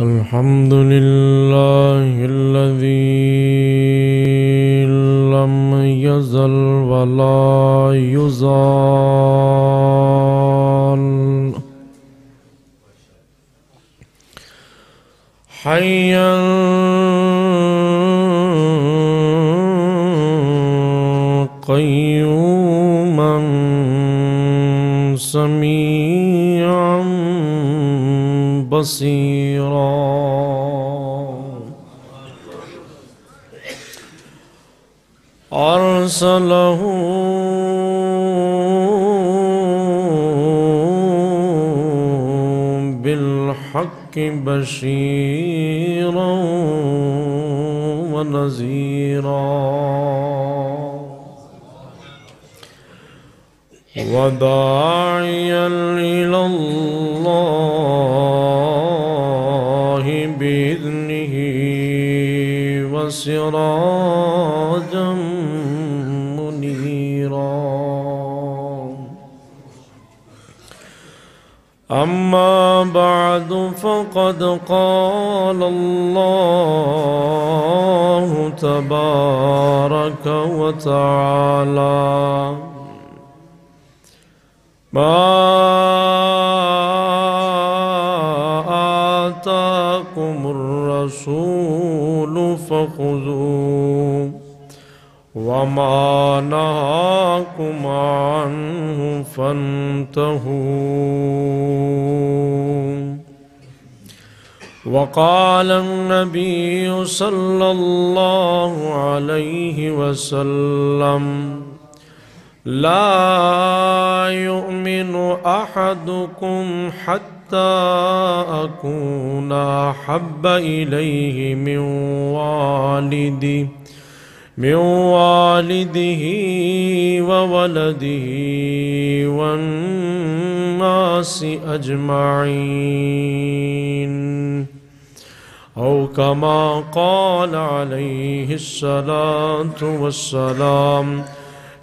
الحمد لله الذي لم يزل ولا يزال حيا قيوما سميعا بصيرا أرسله بالحق بشيرا ونذيرا وداعيا إلى الله سراجا منيرا أما بعد فقد قال الله تبارك وتعالى ما الرسول فخذوه وما نهاكم عنه فانتهوا وقال النبي صلى الله عليه وسلم لا يؤمن احدكم حتى أكون أحب إليه من والدي من والده وولده والناس أجمعين أو كما قال عليه الصلاة والسلام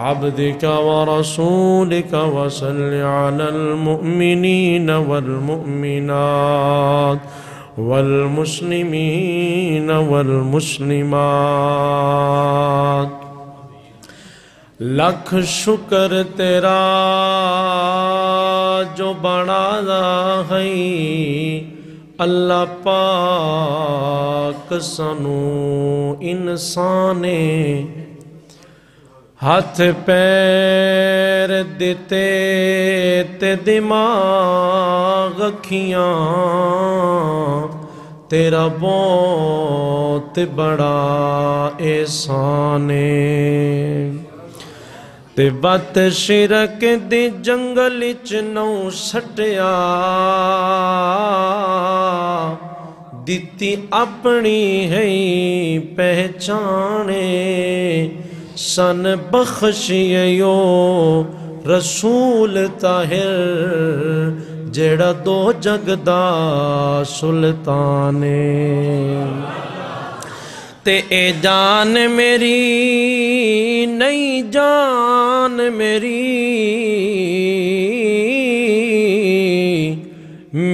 عبدك ورسولك وصل على المؤمنين والمؤمنات والمسلمين والمسلمات लख शुक्र तेरा जो बनाना है अल्लाह पाक सनू इंसाने ਹੱਥ ਪੈਰ ਦਿੱਤੇ ਤੇ ਦਿਮਾਗ ਅੱਖੀਆਂ ਤੇਰਾ ਬਹੁਤ ਬੜਾ ਏ ਤੇ ਬਤ ਸ਼ਿਰਕ ਦੇ ਜੰਗਲ ਚ ਨਉ ਸਟਿਆ ਦਿੱਤੀ ਆਪਣੀ ਹੈ ਪਹਿਚਾਣੇ सन बख्शियो रसूल ताहिर जेड़ा दो जगदा सुल्तान ते ए जान मेरी नहीं जान मेरी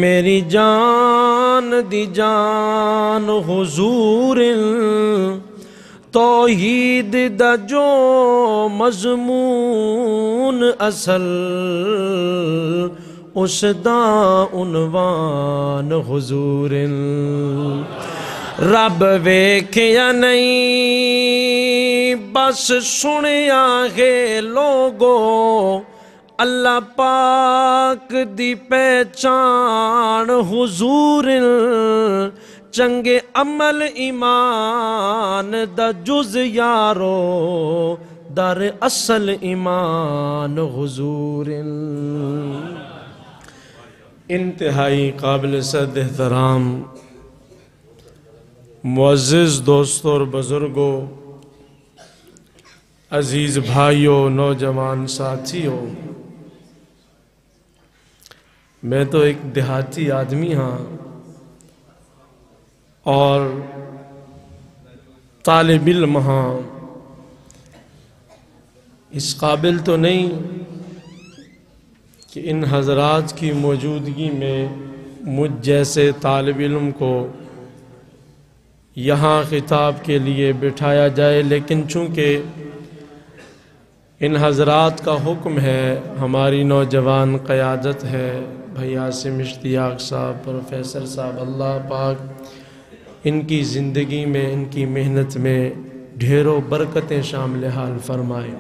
मेरी जान दी जान हुजूर तोहीद द जो मजमून असल उस उनवान हजूर रब वेख्या नहीं बस सुनिया गे लोगो अल्लाह पाक दी पहचान हजूर चंगे अमल ईमान द जुज यारो दर असल ईमान हजूर इंतहाई काबिल सद एहतराम मुज्ज़ दोस्तों और बुज़ुर्गों अज़ीज़ भाइयों नौजवान साथियों मैं तो एक देहाती आदमी हाँ और तालब इल्म हाँ इस काबिल तो नहीं कि इन हजरात की मौजूदगी में मुझ जैसे तालब इल्म को यहाँ ख़िताब के लिए बिठाया जाए लेकिन चूँकि इन हजरात का हुक्म है हमारी नौजवान क़्यादत है भैया आसिम इश्तियाक साहब प्रोफेसर साहब अल्लाह पाक इनकी ज़िंदगी में इनकी मेहनत में ढेरों बरकतें शामिल हाल फरमाए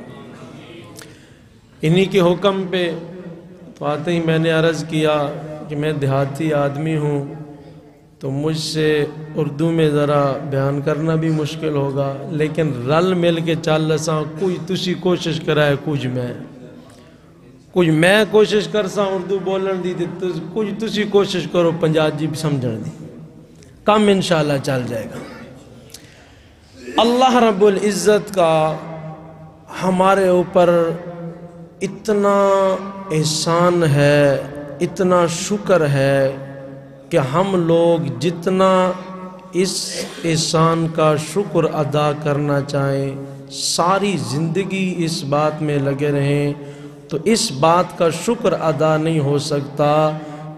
इन्हीं के हुक्म पे तो आते ही मैंने अर्ज़ किया कि मैं देहाती आदमी हूँ तो मुझसे उर्दू में ज़रा बयान करना भी मुश्किल होगा लेकिन रल मिल के चल लसा कुछ तुसी कोशिश कराए कुछ मैं कुछ मैं कोशिश सा उर्दू बोलन दी तो कुछ तुसी कोशिश करो पंजाबी समझण दी काम इन चल जाएगा अल्लाह रब्बुल इज़्ज़त का हमारे ऊपर इतना एहसान है इतना शुक्र है कि हम लोग जितना इस एहसान का शुक्र अदा करना चाहें सारी ज़िंदगी इस बात में लगे रहें तो इस बात का शुक्र अदा नहीं हो सकता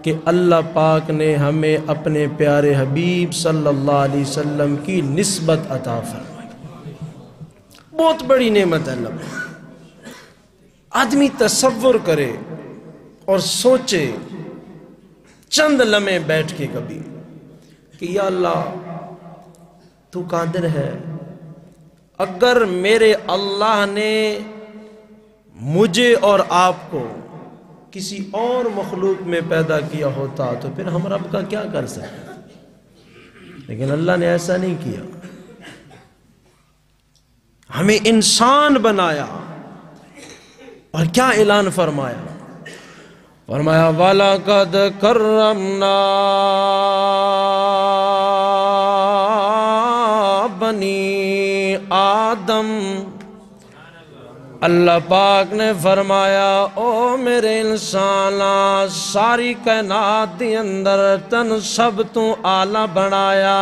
कि अल्लाह पाक ने हमें अपने प्यारे हबीब सल्लल्लाहु अलैहि वसल्लम की नस्बत अता फरमाई बहुत बड़ी नेमत है अल्लाह आदमी तस्वुर करे और सोचे चंद लमे बैठ के कभी कि या अल्लाह तू कादर है अगर मेरे अल्लाह ने मुझे और आपको किसी और मखलूक में पैदा किया होता तो फिर हम रब का क्या कर सकते लेकिन अल्लाह ने ऐसा नहीं किया हमें इंसान बनाया और क्या ऐलान फरमाया फरमाया वाला कद करमना बनी आदम अल्लाह पाक ने फरमाया ओ मेरे इंसाना सारी कैनात के अंदर तन सब तू आला बनाया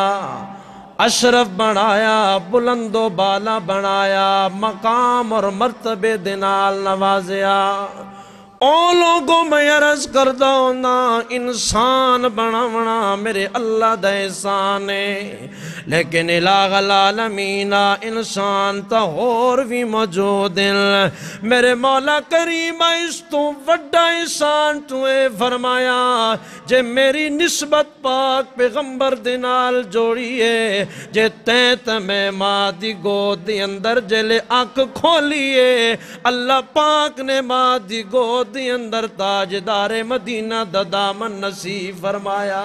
अशरफ बनाया बुलंदो बाला बनाया मकाम और मरतबे दे नवाजया ओलों को मैं अरज करता ना इंसान बनावना मेरे अल्लाह का एहसान है लेकिन मीना इंसान तो होर भी मौजूद मेरे मौला करीम इस तू व्डा इंसान तुए फरमाया जे मेरी निस्बत पाक पैगंबर दे नाल जोड़ी है जे तें त मैं माँ की गोद अंदर जेले अख खोलीए अल्लाह पाक ने माँ की गोद उम्मती अंदर ताजदारे मदीना ददामन नसी फरमाया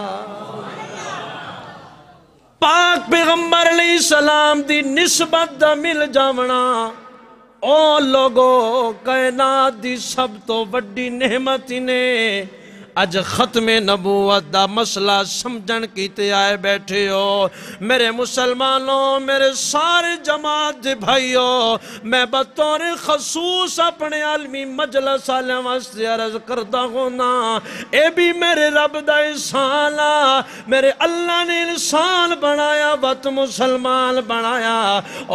पाक पैगंबर सलाम दी निस्बत दा मिल जावना ओ लोगो कायनात दी सब तो वड्डी नेमत ने अज खत्म नबूत का मसला समझन किते आए बैठे हो मेरे मुसलमानों मेरे सारे जमात भाइयों मैं बतौर खसूस अपने आलमी मजलस साल वास्ते अर्ज करता होना ये भी मेरे रब का इंसान आ मेरे अल्लाह ने इंसान बनाया वत मुसलमान बनाया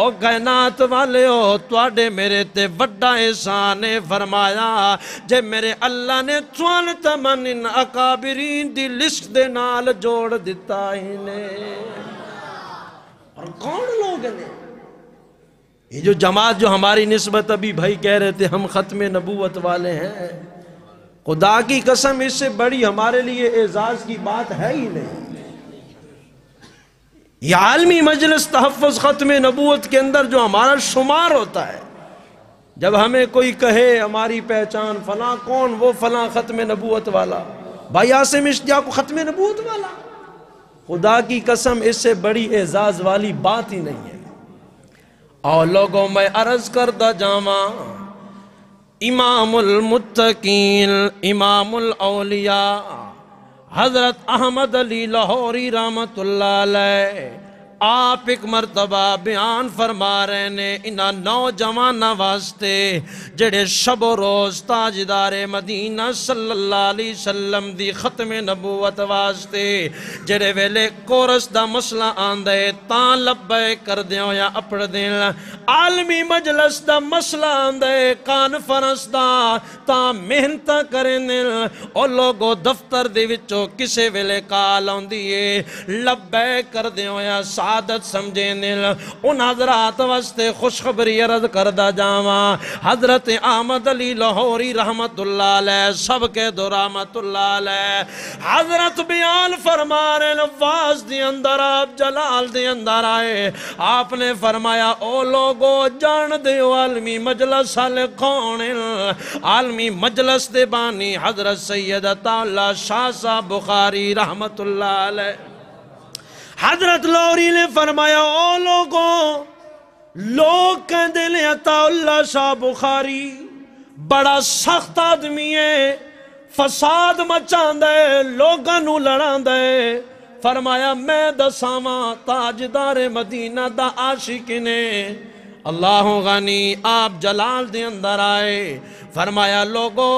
ओ गैनात वाले हो तोडे मेरे ते व्डा इंसान ने फरमाया जे मेरे अल्लाह ने तुन तमन इन अकाबरीन दी लिस्ट दे नाल जोड़ दिता इन्हें और कौन लोग ने ये जो जमात जो हमारी नस्बत अभी भाई कह रहे थे हम ख़त्म नबूवत वाले हैं खुदा की कसम इससे बड़ी हमारे लिए एजाज की बात है ही नहीं ये आलमी मजलिस तहफ़ ख़त्म नबूत के अंदर जो हमारा शुमार होता है जब हमें कोई कहे हमारी पहचान फला कौन वो फला ख़त्म नबूत वाला भाई आसिम इश्तिया को ख़त्म नबूत वाला खुदा की कसम इससे बड़ी एजाज़ वाली बात ही नहीं है और लोगों में अर्ज करता जावा इमामुल मुत्तकीन इमामुल औलिया हज़रत अहमद अली लाहौरी रहमतुल्लाह आप एक मरतबा बयान फरमा रहे ने इन्ह नौजवान वास्ते जेडे शबो रोज ताजदारे मदीना सल्ली सलम की खत्म नबूवत वास्ते जेड़े वेले कोरस का मसला आंदे है ता लब्बे कर या अपड़ दे आलमी मजलस का मसला आंदे है कानफ्रेंस का ता मेहनत करें ओ लोगो दफ्तर के किसी वेले काल आँदी है लब्बे कर या शहादत समझे निल उन हजरात वास्ते खुशखबरी अर्ज करदा जावा हजरत आमद अली लाहौरी रहमत सब के दो रहमत हजरत बयान फरमा रहे नवाज दे अंदर आप जलाल दे अंदर आए आपने फरमाया ओ लोगो जान दे आलमी मजलस आले कौन आलमी मजलस दे बानी हजरत सैयद ताला शाह साहब बुखारी रहमतुल्लाह अलैह हजरत लोरी ने फरमाया ओ लोगो लोग कहते ने अताउल्ला शाह बुखारी बड़ा सख्त आदमी है फसाद मचा है लोगों लड़ा है फरमाया मैं दसावा ताजदार मदीना दा आशिक ने अल्लाह गानी आप जलाल दे अंदर आए फरमाया लोगो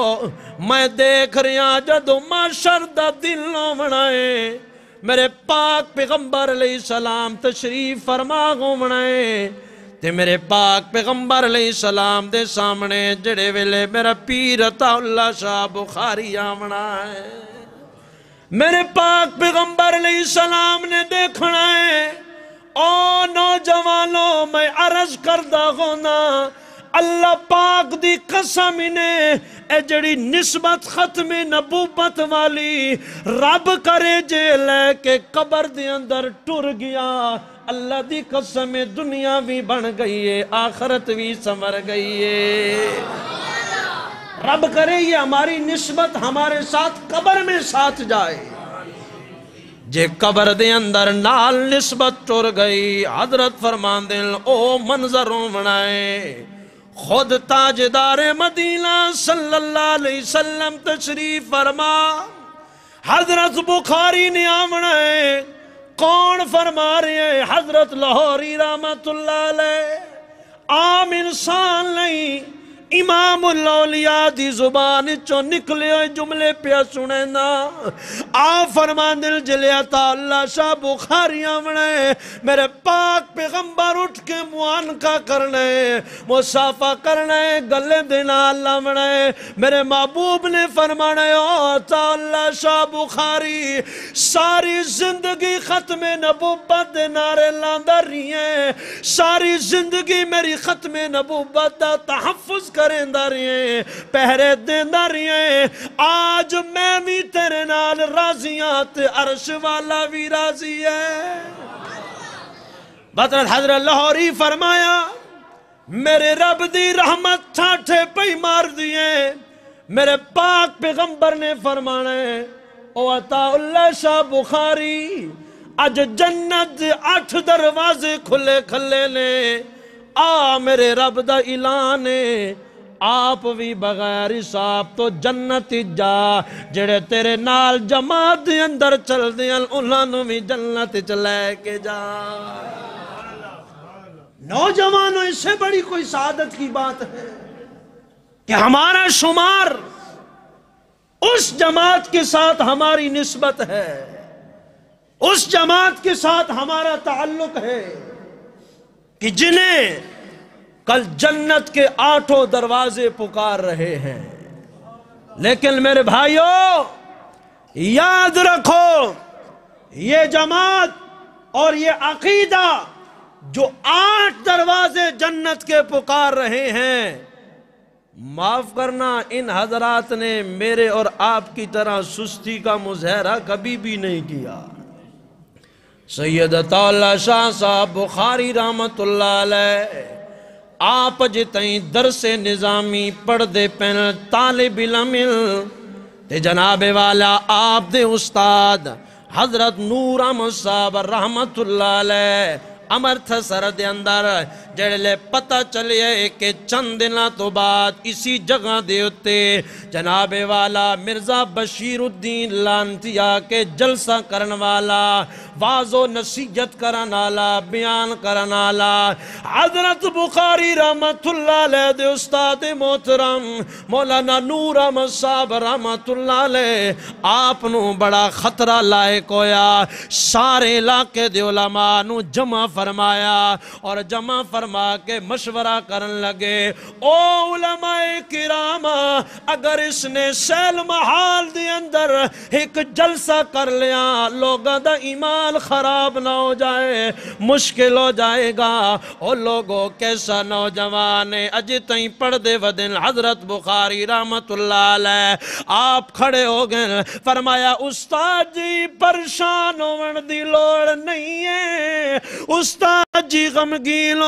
मैं देख रहा जदों माशर दिल नो बनाए मेरे पाक पैगंबर पैगम्बर सलाम तशरीफ फरमा घूमना है ते मेरे पाक पैगंबर पैगम्बर सलाम दे सामने जड़े वेले मेरा पीर ताउल्ला शाह बुखारी आवना है मेरे पाक पैगंबर पैगम्बर सलाम ने देखना है ओ नौजवानों मैं अरज करदा होना अल्लाह पाक दी कसम ने जड़ी निस्बत खत्म नबूबत वाली रब करे जे लैके कबर दे अंदर टुर गया अल्लाह दी कसम दुनिया भी बन गई है आखरत भी संवर गई है रब करे ये हमारी निस्बत हमारे साथ कबर में साथ जाए जे कबर दे अंदर नाल निस्बत टुर गई हजरत फरमान दिल ओ मंजर बनाए खुद ताजदार मदीना सल्लाम तशरीफ फरमा हजरत बुखारी ने आमना है कौन फरमा रहे हैं हजरत लाहौरी रामत आम इंसान नहीं इमाम लौलिया दी जुबान चो निकले हुए जुमले पिया सुने ना आ फरमान दिल जलिया अल्लाह शाह बुखारियां बने मेरे पाक पैगंबर उठ के मुआनका करने मुसाफा करने गले देना अल्लाह बने मेरे महबूब ने फरमाना ओ अल्लाह शाह बुखारी सारी जिंदगी खत्म नबूबत दे नारे लांदा रही है सारी जिंदगी मेरी खत्म नबूबत का तहफ़ करें रिए पहरे देंदा रिए आज मैं भी तेरे नाल राजियां ते अरश वाला भी राजी है बतरत हजरत लाहौरी फरमाया मेरे रब दी रहमत छाठे पई मार दिए मेरे पाक पैगंबर ने फरमाने है ओ अताउल्ला शाह बुखारी अज जन्नत अठ दरवाजे खुले खले ने आ मेरे रब दा ऐलान है आप भी बगैर साहब तो जन्नत जा जेड़े तेरे नाल जमात अंदर अंदर चलदे उन्होंने भी जन्नत च लैके जा नौजवानों इससे बड़ी कोई सादत की बात है कि हमारा शुमार उस जमात के साथ हमारी नस्बत है उस जमात के साथ हमारा ताल्लुक है कि जिन्हें कल जन्नत के आठों दरवाजे पुकार रहे हैं लेकिन मेरे भाइयों याद रखो ये जमात और ये अकीदा जो आठ दरवाजे जन्नत के पुकार रहे हैं माफ करना इन हजरात ने मेरे और आपकी तरह सुस्ती का मुजहरा कभी भी नहीं किया सैयद शाह साहब बुखारी रहमत आप जे तई से निज़ामी पढ़ते पैन ताले बिला मिल ते जनाबे वाला आप दे उस्ताद हज़रत नूर अहमद साहब रहमतुल्लाह अलैह અમર્થ સર દે અંદર જડે લે પતા ચલિયે કે चंद દના તો બાદ ઇસી જગા દે ઉતે જનાબે વાલા મિર્ઝા બશીરુદ્દીન લાંતિયા કે જલસા કરન વાલા વાઝુ નસીજત કરન આલા બિયાન કરન આલા હઝરત બુખારી રહેમતુલ્લા લે દે ઉસ્તાદ મુતરમ મોલાના નૂરમ સાબ રહેમતુલ્લા લે આપ નુ બડા ખતરા લાય કોયા سارے ઇલાકે દે ઉલમાનો જમા फरमाया और जमा फरमा के मशवरा कर लगे ओ उलमाए किरामा अगर इसने सैल महाल दे अंदर एक जलसा कर लिया लोगों का ईमान खराब ना हो जाए मुश्किल हो जाएगा ओ लोगो कैसा नौजवान है अज तई पढ़ते वदिन हजरत बुखारी रामत आप खड़े हो गए फरमाया उस्ताद जी परेशान होवन की लड़ नहीं है उस गमगीन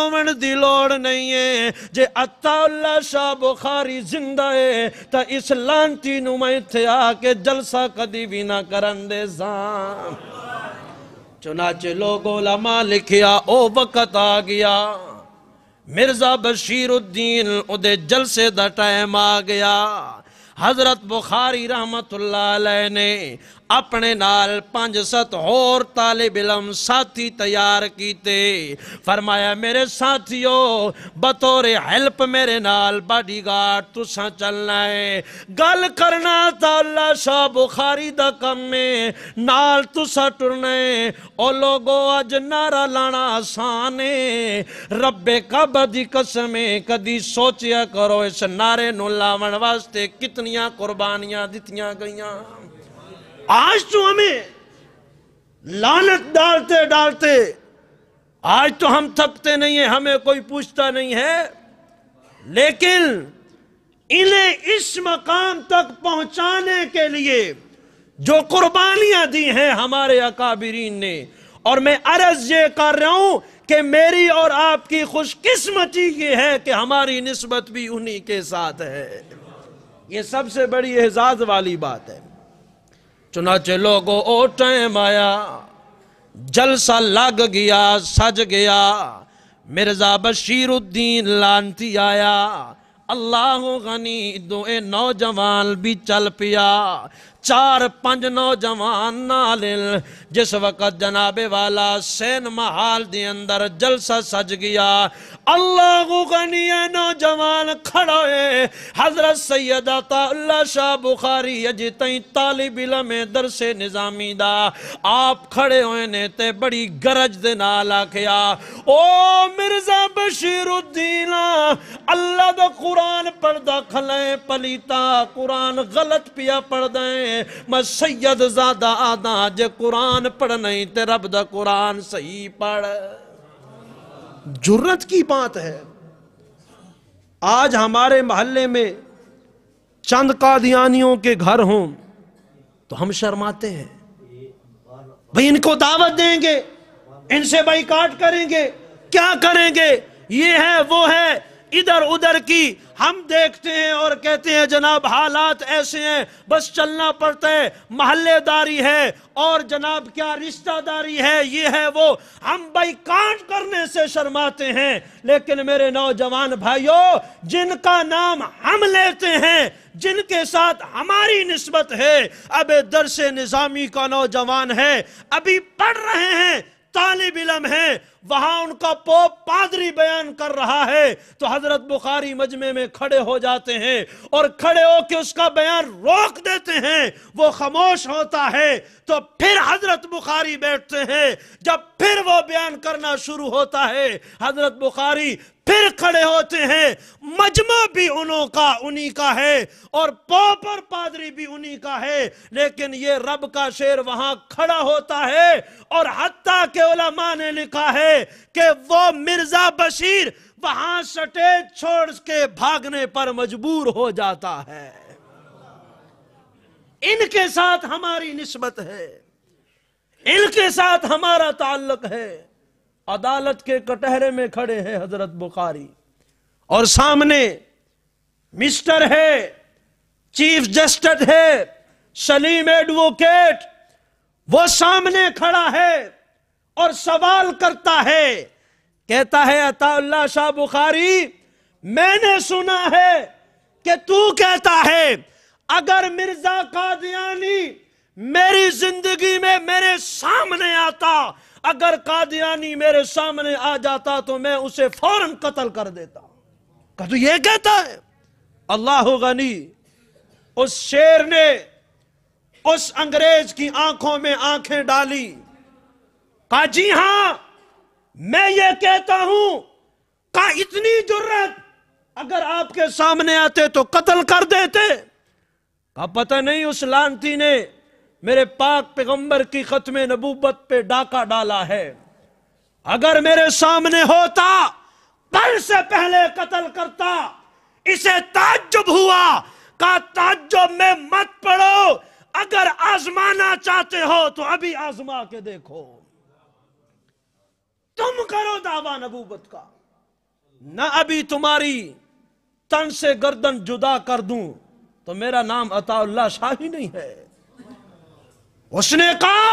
नहीं है जे अताउल्ला शाह बुखारी जिंदा है तो इस मैं आके जलसा कदी भी ना दे चुनाचे लोगो लमा लिखिया ओ वक्त आ गया मिर्जा बशीर उद्दीन उदे जलसे द टाइम आ गया हजरत बुखारी रहमत ने अपने नाल पंज सत होर ताले बिलम साथी तैयार किते फरमाया मेरे साथियों बतौरे हेल्प मेरे नाल बॉडी गार्ड तुसा चलना है गल करना ताला शाह बुखारी का कम है नाल तुसा टुरना है ओ लोगो अज नारा लाना आसान है रबे कब दी कसम कदी सोचिया करो इस नारे नु लावण वास्ते कितनिया कुर्बानियां दिखाई गई आज तो हमें लानत डालते डालते आज तो हम थकते नहीं है हमें कोई पूछता नहीं है लेकिन इन्हें इस मकाम तक पहुंचाने के लिए जो कुर्बानियां दी हैं हमारे अकाबरीन ने और मैं अर्ज ये कर रहा हूं कि मेरी और आपकी खुशकिस्मती ये है कि हमारी नस्बत भी उन्हीं के साथ है ये सबसे बड़ी एजाज वाली बात है चुनाचे लोगो ओ टाइम आया जलसा लग गया सज गया मिर्जा बशीरुद्दीन लानती आया अल्लाह गनी दो नौजवान भी चल पिया चार पंज नौजवान नाल जिस वक़्त जनाबे वाला सैन महाल के अंदर जलसा सज गया अल्लाह गनिया नौजवान खड़ा है हजरत सैयद अल्लाह शाह बुखारी अज तई तालिब इलम दरसे निजामी दा आप खड़े हुए ने ते बड़ी गरज दे नाल आखिया ओ मिर्जा बशीरुद्दीन अल्लाह दा कुरान पढ़दा खले पलीता कुरान गलत पिया पढ़दा है मैं सैयद ज्यादा आदा अज कुरान पढ़ नहीं तो रब द कुरान सही पढ़ जुर्रत की बात है आज हमारे मोहल्ले में चंद कादियानियों के घर हों तो हम शर्माते हैं भाई इनको दावत देंगे इनसे बाइकाट करेंगे क्या करेंगे ये है वो है इधर उधर की हम देखते हैं और कहते हैं जनाब हालात ऐसे हैं बस चलना पड़ता है महल्लेदारी है और जनाब क्या रिश्तेदारी है ये है वो हम कांट करने से शर्माते हैं लेकिन मेरे नौजवान भाइयों जिनका नाम हम लेते हैं जिनके साथ हमारी नस्बत है अब दरसे निज़ामी का नौजवान है अभी पढ़ रहे हैं तालिब इलम है वहां उनका पोप पादरी बयान कर रहा है तो हजरत बुखारी मजमे में खड़े हो जाते हैं और खड़े होकर उसका बयान रोक देते हैं वो खामोश होता है तो फिर हजरत बुखारी बैठते हैं जब फिर वो बयान करना शुरू होता है हजरत बुखारी फिर खड़े होते हैं मजमा भी उन्हों का उन्हीं का है और पोप और पादरी भी उन्हीं का है लेकिन ये रब का शेर वहां खड़ा होता है और हत्या के उलमा ने लिखा है है कि वो मिर्जा बशीर वहां स्टेज छोड़ के भागने पर मजबूर हो जाता है इनके साथ हमारी निस्बत है इनके साथ हमारा ताल्लुक है अदालत के कटहरे में खड़े हैं हजरत बुखारी और सामने मिस्टर है चीफ जस्टिस है सलीम एडवोकेट वो सामने खड़ा है और सवाल करता है कहता है अताउल्ला शाह बुखारी मैंने सुना है कि तू कहता है अगर मिर्जा कादियानी मेरी जिंदगी में मेरे सामने आता अगर कादियानी मेरे सामने आ जाता तो मैं उसे फौरन कत्ल कर देता का तो ये कहता है अल्लाह गनी उस शेर ने उस अंग्रेज की आंखों में आंखें डाली कहा जी हां मैं ये कहता हूं का इतनी जरूरत अगर आपके सामने आते तो कत्ल कर देते का पता नहीं उस लानती ने मेरे पाक पैगंबर की खत्म नबूबत पे डाका डाला है अगर मेरे सामने होता कल से पहले कत्ल करता इसे ताज्जुब हुआ का ताज्जुब में मत पड़ो अगर आजमाना चाहते हो तो अभी आजमा के देखो तुम करो दावा नबूबत का न अभी तुम्हारी तन से गर्दन जुदा कर दूं तो मेरा नाम अताउल्ला शाही नहीं है उसने कहा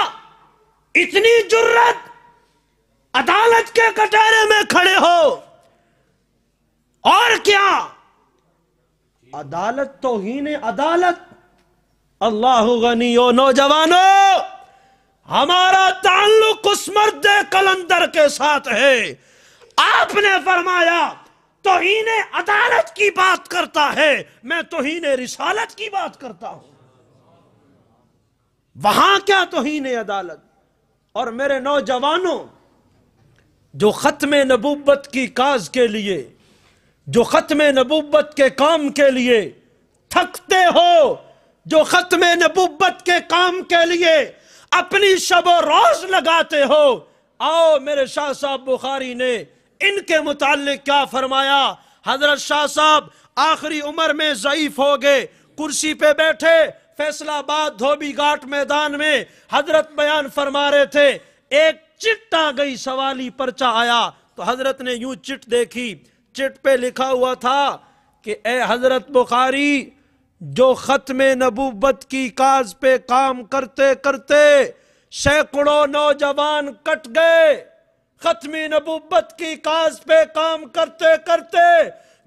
इतनी जुर्रत अदालत के कटहरे में खड़े हो और क्या अदालत तो ही ने अदालत अल्लाह गनी नौजवानों हमारा ताल्लुक उस मर्द कलंदर के साथ है आपने फरमाया ने अदालत की बात करता है मैं ने रिसालत की बात करता हूं वहां क्या तो अदालत और मेरे नौजवानों जो ख़त्म नबूबत की काज के लिए जो ख़त्म नबूबत के काम के लिए थकते हो जो ख़त्म नबूबत के काम के लिए अपनी शब रोज लगाते हो आओ मेरे शाह साहब बुखारी ने इनके मुतालिक क्या फरमाया हजरत शाह साहब आखिरी उम्र में ज़यीफ हो गए कुर्सी पे बैठे फैसलाबाद धोबी घाट मैदान में हजरत बयान फरमा रहे थे एक चिट आ गई सवाली पर्चा आया तो हजरत ने यूं चिट देखी चिट पे लिखा हुआ था कि ए हजरत बुखारी जो ख़त्म नबूबत की काज पे काम करते करते सैकड़ों नौजवान कट गए ख़त्मी नबूबत की काज पे काम करते करते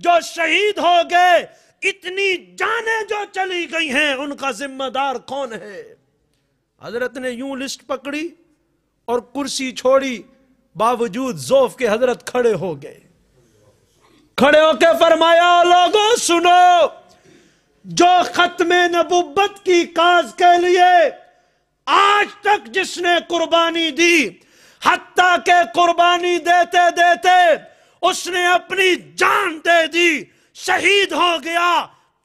जो शहीद हो गए इतनी जाने जो चली गई हैं उनका जिम्मेदार कौन है हजरत ने यूं लिस्ट पकड़ी और कुर्सी छोड़ी बावजूद जोफ के हजरत खड़े हो गए खड़े होके फरमाया लोगों सुनो जो खत्म नबुबत की काज के लिए आज तक जिसने कुर्बानी दी हत्ता के कुर्बानी देते देते उसने अपनी जान दे दी शहीद हो गया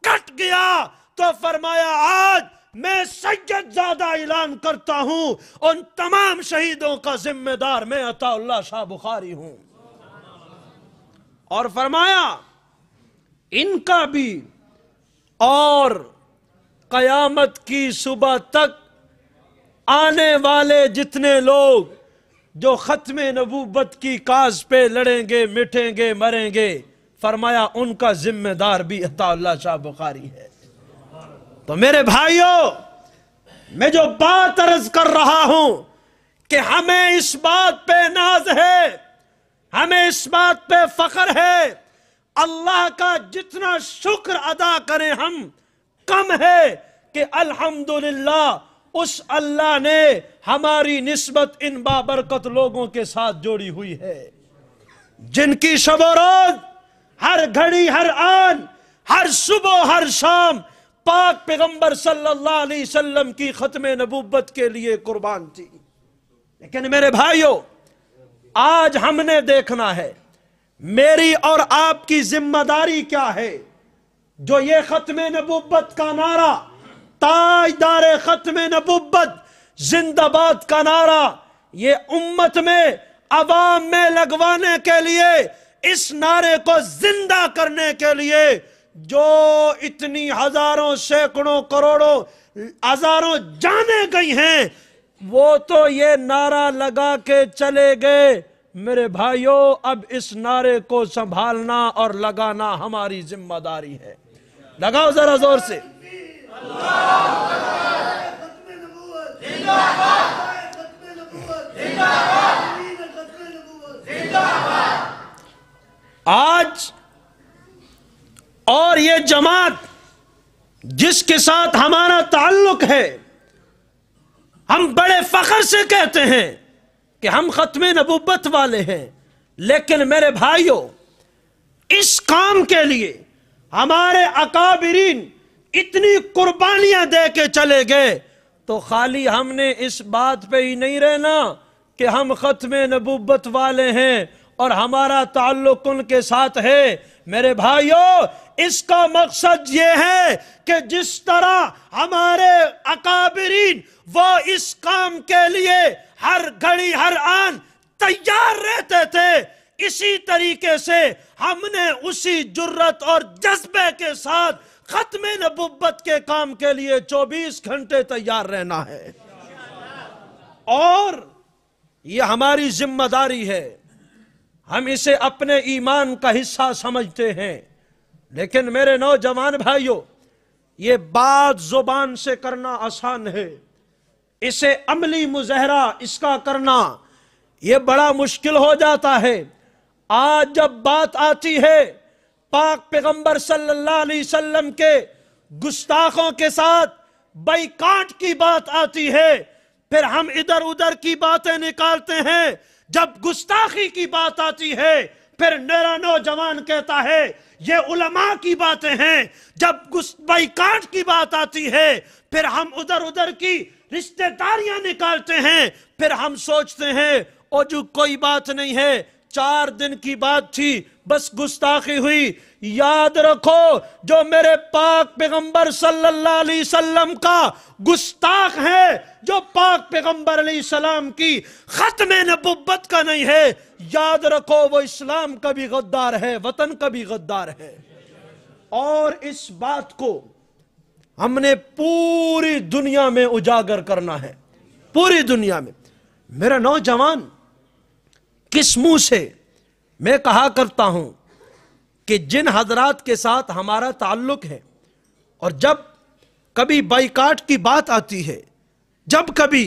कट गया तो फरमाया आज मैं सैयद ज्यादा ऐलान करता हूं उन तमाम शहीदों का जिम्मेदार मैं अताउल्ला शाह बुखारी हूं और फरमाया इनका भी और क़यामत की सुबह तक आने वाले जितने लोग जो ख़त्म नबूबत की काज पे लड़ेंगे मिटेंगे मरेंगे फरमाया उनका जिम्मेदार भी अता शाह बुखारी है तो मेरे भाइयों मैं जो बात अर्ज कर रहा हूं कि हमें इस बात पे नाज है हमें इस बात पे फख्र है अल्लाह का जितना शुक्र अदा करें हम कम है कि अल्हम्दुलिल्लाह उस अल्लाह ने हमारी नस्बत इन बाबरकत लोगों के साथ जोड़ी हुई है जिनकी शबोरोज हर घड़ी हर आन हर सुबह हर शाम पाक पैगंबर सल्लल्लाहु अलैहि वसल्लम की खत्म नबूबत के लिए कुर्बान थी लेकिन मेरे भाइयों आज हमने देखना है मेरी और आपकी जिम्मेदारी क्या है जो ये खत्म नबूबत का नारा ताजदार खत्म नबूबत जिंदाबाद का नारा ये उम्मत में अवाम में लगवाने के लिए इस नारे को जिंदा करने के लिए जो इतनी हजारों सैकड़ों करोड़ों हजारों जाने गई हैं वो तो ये नारा लगा के चले गए मेरे भाइयों अब इस नारे को संभालना और लगाना हमारी जिम्मेदारी है लगाओ जरा जोर से आज और ये जमात जिसके साथ हमारा ताल्लुक है हम बड़े फख्र से कहते हैं कि हम ख़त्म नबूबत वाले हैं लेकिन मेरे भाइयों इस काम के लिए हमारे अकाबरीन इतनी कुर्बानियां दे के चले गए तो खाली हमने इस बात पे ही नहीं रहना कि हम ख़त्म नबूबत वाले हैं और हमारा ताल्लुक उनके साथ है मेरे भाइयों इसका मकसद ये है कि जिस तरह हमारे अकाबरीन वो इस काम के लिए हर घड़ी हर आन तैयार रहते थे इसी तरीके से हमने उसी जुर्रत और जज्बे के साथ खत्म नबुबत के काम के लिए 24 घंटे तैयार रहना है और यह हमारी जिम्मेदारी है हम इसे अपने ईमान का हिस्सा समझते हैं लेकिन मेरे नौजवान भाइयों ये बात जुबान से करना आसान है इसे अमली मुजहरा इसका करना ये बड़ा मुश्किल हो जाता है आज जब बात आती है पाक पैगंबर सल्लल्लाहु अलैहि वसल्लम के गुस्ताखों के साथ बैकाट की बात आती है फिर हम इधर उधर की बातें निकालते हैं जब गुस्ताखी की बात आती है फिर मेरा नौजवान कहता है ये उलमा की बातें हैं जब बाइकाट की बात आती है फिर हम उधर उधर की रिश्तेदारियां निकालते हैं फिर हम सोचते हैं और जो कोई बात नहीं है चार दिन की बात थी बस गुस्ताखी हुई याद रखो जो मेरे पाक पैगंबर सल्लल्लाहु अलैहि सल्लाम का गुस्ताख है जो पाक पैगंबर सलाम की ख़त्म नबुबत का नहीं है याद रखो वो इस्लाम का भी गद्दार है वतन का भी गद्दार है और इस बात को हमने पूरी दुनिया में उजागर करना है पूरी दुनिया में मेरा नौजवान किस मुंह से मैं कहा करता हूं कि जिन हजरात के साथ हमारा ताल्लुक है और जब कभी बाइकाट की बात आती है जब कभी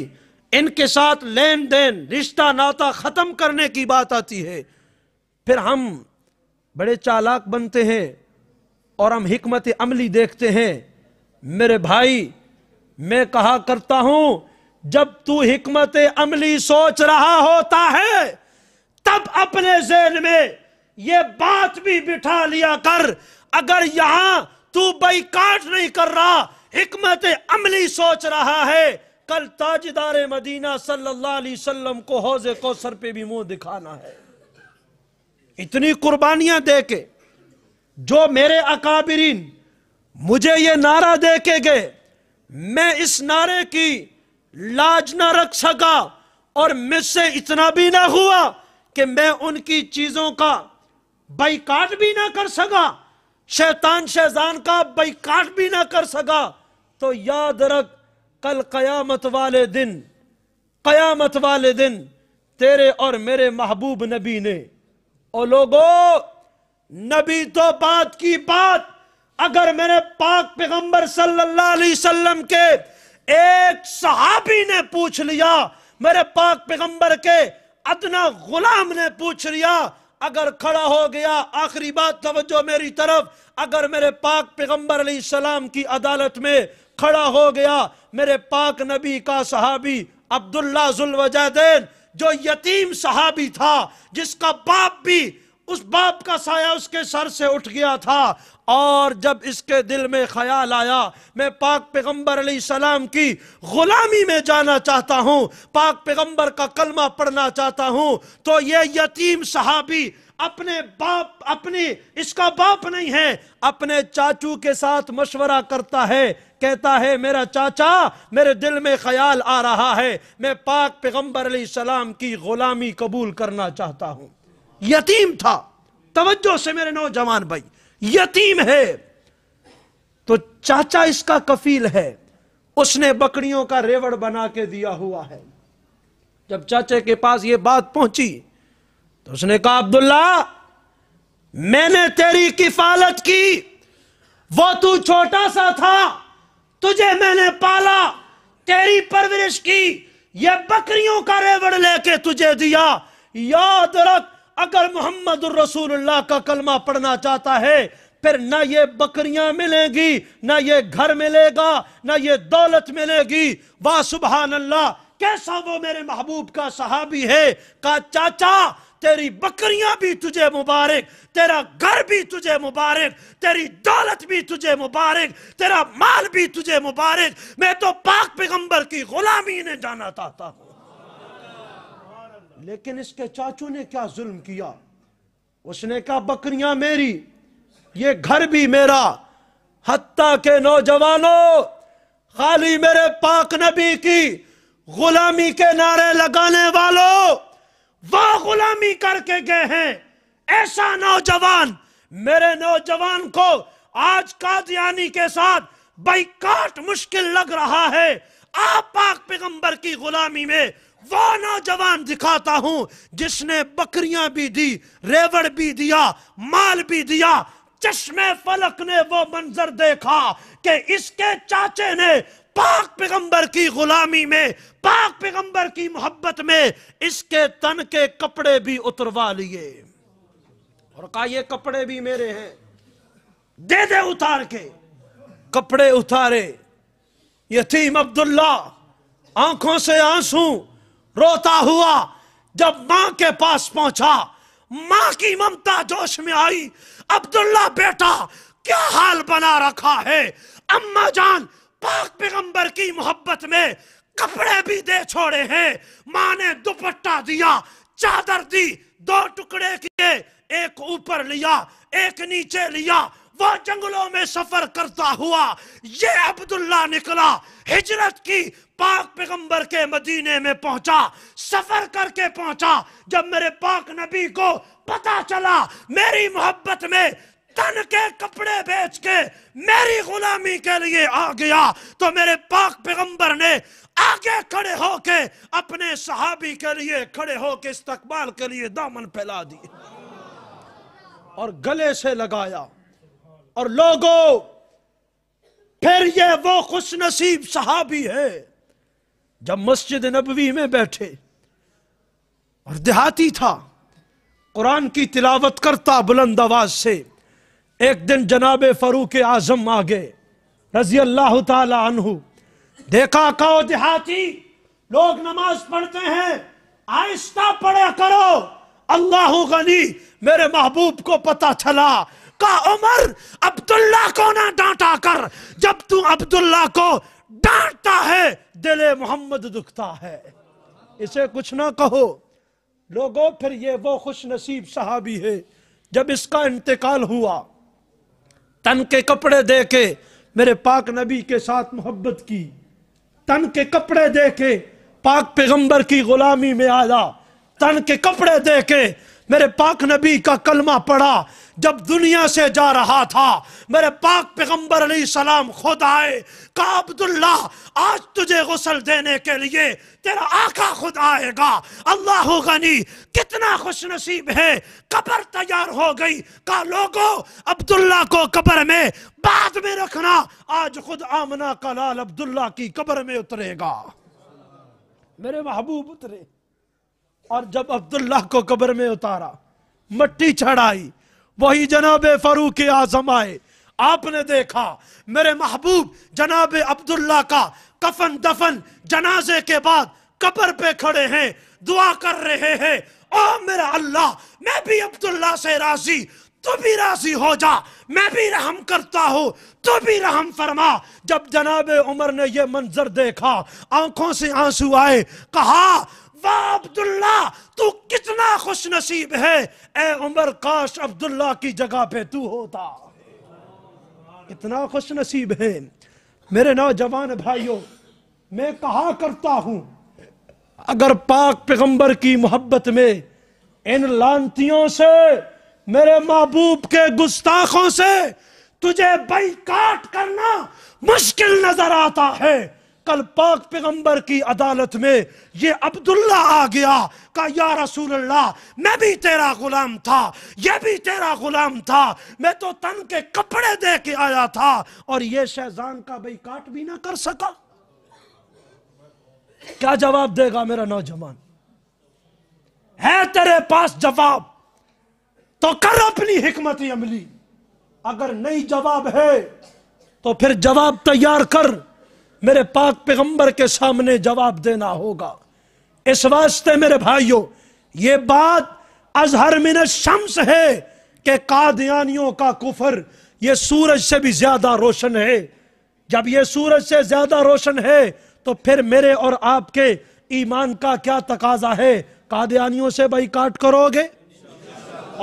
इनके साथ लेन देन रिश्ता नाता ख़त्म करने की बात आती है फिर हम बड़े चालाक बनते हैं और हम हमत अमली देखते हैं मेरे भाई मैं कहा करता हूं जब तू हमत अमली सोच रहा होता है तब अपने जेन में ये बात भी बिठा लिया कर अगर यहां तू बईकाट नहीं कर रहा हमत अमली सोच रहा है कल ताजदार मदीना सल्लल्लाहु अलैहि वसल्लम को हौजे कोसर पे भी मुंह दिखाना है इतनी कुर्बानियां दे के जो मेरे अकाबरीन मुझे ये नारा दे के गए मैं इस नारे की लाज ना रख सका और मुझसे इतना भी ना हुआ कि मैं उनकी चीजों का बैकाट भी ना कर सका शैतान शैजान का बैकाट भी ना कर सका तो याद रख कल कयामत वाले दिन कयामत वाले दिन तेरे और मेरे महबूब नबी ने और लोगो नबी तो बात की बात अगर मेरे पाक पैगंबर सल्लल्लाहु अलैहि सल्लाम के एक सहाबी ने पूछ लिया मेरे पाक पैगंबर के अदना गुलाम ने पूछ लिया अगर खड़ा हो गया आखिरी बात तवज्जो मेरी तरफ अगर मेरे पाक पैगंबर अली सलाम की अदालत में खड़ा हो गया मेरे पाक नबी का सहाबी अब्दुल्ला जुलवजैदैन जो यतीम सहाबी था जिसका बाप भी उस बाप का साया उसके सर से उठ गया था और जब इसके दिल में ख्याल आया मैं पाक पैगंबर सलाम की गुलामी में जाना चाहता हूँ पाक पैगंबर का कलमा पढ़ना चाहता हूँ तो ये यतीम सहाबी अपने बाप अपनी इसका बाप नहीं है अपने चाचू के साथ मशवरा करता है कहता है मेरा चाचा मेरे दिल में ख्याल आ रहा है मैं पाक पैगंबर सलाम की गुलामी कबूल करना चाहता हूँ यतीम था तवज्जो से मेरे नौजवान भाई यतीम है तो चाचा इसका कफील है उसने बकरियों का रेवड़ बना के दिया हुआ है जब चाचे के पास ये बात पहुंची तो उसने कहा अब्दुल्ला मैंने तेरी किफालत की वो तू छोटा सा था तुझे मैंने पाला तेरी परवरिश की ये बकरियों का रेवड़ लेके तुझे दिया याद रख अगर मोहम्मद रसूलुल्लाह का कलमा पढ़ना चाहता है फिर ना ये बकरियां मिलेंगी ना ये घर मिलेगा ना ये दौलत मिलेगी वाह सुबहान अल्लाह कैसा वो मेरे महबूब का सहाबी है का चाचा तेरी बकरियां भी तुझे मुबारक तेरा घर भी तुझे मुबारक तेरी दौलत भी तुझे मुबारक तेरा माल भी तुझे मुबारक मैं तो पाक पैगंबर की गुलामी ने जाना चाहता हूं लेकिन इसके चाचू ने क्या जुल्म किया उसने कहा बकरियां मेरी ये घर भी मेरा हत्ता के नौजवानों खाली मेरे पाक नबी की गुलामी के नारे लगाने वालों वह गुलामी करके गए हैं ऐसा नौजवान मेरे नौजवान को आज कादियानी के साथ बैकाट मुश्किल लग रहा है आप पाक पैगंबर की गुलामी में वो नौजवान दिखाता हूं जिसने बकरियां भी दी रेवड़ भी दिया माल भी दिया चश्मे फलक ने वो मंजर देखा कि इसके चाचे ने पाक पैगंबर की गुलामी में पाक पैगंबर की मोहब्बत में इसके तन के कपड़े भी उतरवा लिए और कहा ये कपड़े भी मेरे हैं दे दे उतार के कपड़े उतारे यतीम अब्दुल्ला आंखों से आंसू रोता हुआ जब मां के पास पहुंचा मां की ममता जोश में आई अब्दुल्ला बेटा क्या हाल बना रखा है अम्मा जान पाक पैगंबर की मोहब्बत में कपड़े भी दे छोड़े हैं माँ ने दुपट्टा दिया चादर दी दो टुकड़े किए एक ऊपर लिया एक नीचे लिया वह जंगलों में सफर करता हुआ ये अब्दुल्ला निकला हिजरत की पाक पैगंबर के मदीने में पहुंचा सफर करके पहुंचा जब मेरे पाक नबी को पता चला मेरी मोहब्बत में तन के कपड़े बेच के मेरी गुलामी के लिए आ गया तो मेरे पाक पैगंबर ने आगे खड़े होके अपने सहाबी के लिए खड़े होके इस्तकबाल के लिए दामन फैला दिए और गले से लगाया और लोगों फिर ये वो खुश नसीब सहाबी है जब मस्जिद नबवी में बैठे और देहाती था कुरान की तिलावत करता बुलंद आवाज से एक दिन जनाब फरूक आजम आ गए रजी अल्लाह तहु देखा कहो देहाती लोग नमाज पढ़ते हैं आहिस्ता पढ़ा करो अल्लाह गनी मेरे महबूब को पता चला का उमर अब्दुल्ला को ना डांटा कर जब तू अब्दुल्ला को डांटता है दिले मोहम्मद दुखता है इसे कुछ ना कहो लोगों फिर ये वो खुश नसीब सहाबी है जब इसका इंतकाल हुआ तन के कपड़े दे के मेरे पाक नबी के साथ मोहब्बत की तन के कपड़े दे के पाक पैगंबर की गुलामी में आया तन के कपड़े दे के मेरे पाक नबी का कलमा पड़ा जब दुनिया से जा रहा था मेरे पाक पैगम्बर सलाम खुद आए का अब्दुल्ला आज तुझे गुसल देने के लिए तेरा आका खुद आएगा अल्लाह गनी कितना खुश नसीब है कबर तैयार हो गई का लोगो अब्दुल्ला को कबर में बाद में रखना आज खुद आमना का लाल अब्दुल्ला की कबर में उतरेगा मेरे महबूब उतरे और जब अब्दुल्ला को कब्र में उतारा मट्टी चढ़ाई वही जनाब फरूक आजम आए आपने देखा मेरे महबूब जनाब अब्दुल्ला का कफन दफन जनाजे के बाद कब्र पे खड़े हैं दुआ कर रहे हैं ओ मेरा अल्लाह मैं भी अब्दुल्ला से राजी तू भी राजी हो जा मैं भी रहम करता हूँ तू भी रहम फरमा जब जनाब उमर ने यह मंजर देखा आंखों से आंसू आए कहा वाह अब्दुल्ला तू कितना खुश नसीब है ए उमर काश अब्दुल्ला की जगह पे तू होता इतना खुश नसीब है मेरे नौजवान भाइयों मैं कहा करता हूं अगर पाक पैगंबर की मोहब्बत में इन लानतियों से मेरे महबूब के गुस्ताखों से तुझे बैकाट करना मुश्किल नजर आता है कल पाक पैगंबर की अदालत में ये अब्दुल्ला आ गया का या रसूल अल्लाह मैं भी तेरा गुलाम था ये भी तेरा गुलाम था मैं तो तन के कपड़े दे के आया था और ये शहजान का काट भी ना कर सका क्या जवाब देगा मेरा नौजवान है तेरे पास जवाब तो कर अपनी हिकमत अमली अगर नहीं जवाब है तो फिर जवाब तैयार कर मेरे पाक पैगंबर के सामने जवाब देना होगा इस वास्ते मेरे भाइयों ये बात अजहर मिन शम्स है कि कादयानियों का कुफर ये सूरज से भी ज्यादा रोशन है जब ये सूरज से ज्यादा रोशन है तो फिर मेरे और आपके ईमान का क्या तकाजा है कादयानियों से काट करोगे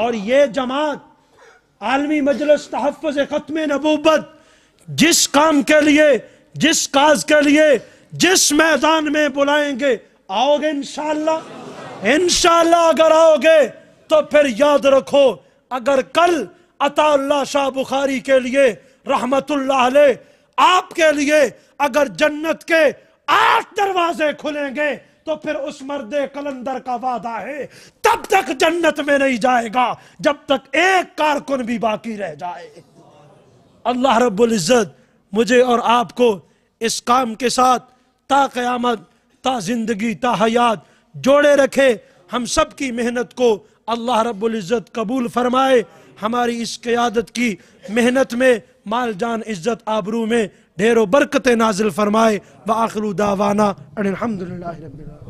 और ये जमात आलमी मजलिस तहफ़ ख़त्म नबूबत जिस काम के लिए जिस काज के लिए जिस मैदान में बुलाएंगे आओगे इनशाला इनशाला अगर आओगे तो फिर याद रखो अगर कल अताउल्ला शाह बुखारी के लिए रहमतुल्लाह आपके लिए अगर जन्नत के आठ दरवाजे खुलेंगे तो फिर उस मर्द कलंदर का वादा है तब तक जन्नत में नहीं जाएगा जब तक एक कारकुन भी बाकी रह जाए अल्लाह रब्बुल इज़्ज़त मुझे और आपको इस काम के साथ ता क़यामत ता ज़िंदगी ता हयात जोड़े रखे हम सब की मेहनत को अल्लाह रब्ज़त कबूल फ़रमाए हमारी इस क़्यादत की मेहनत में माल जान इज़्ज़त आबरू में ढेरों बरकतें नाजिल फ़रमाए व आखिर दावाना अलहमदिल्ला